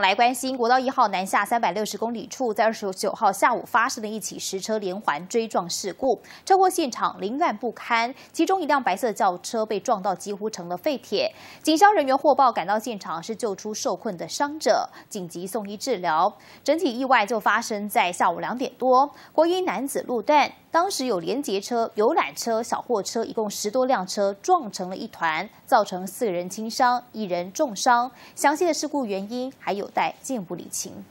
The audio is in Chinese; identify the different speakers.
Speaker 1: 来关心国道一号南下三百六十公里处，在二十九号下午发生了一起十车连环追撞事故，车祸现场凌乱不堪，其中一辆白色轿车被撞到几乎成了废铁，警消人员获报赶到现场，是救出受困的伤者，紧急送医治疗。整体意外就发生在下午两点多，国一男子路段。当时有连接车、游览车、小货车，一共十多辆车撞成了一团，造成四人轻伤，一人重伤。详细的事故原因还有待进一步理清。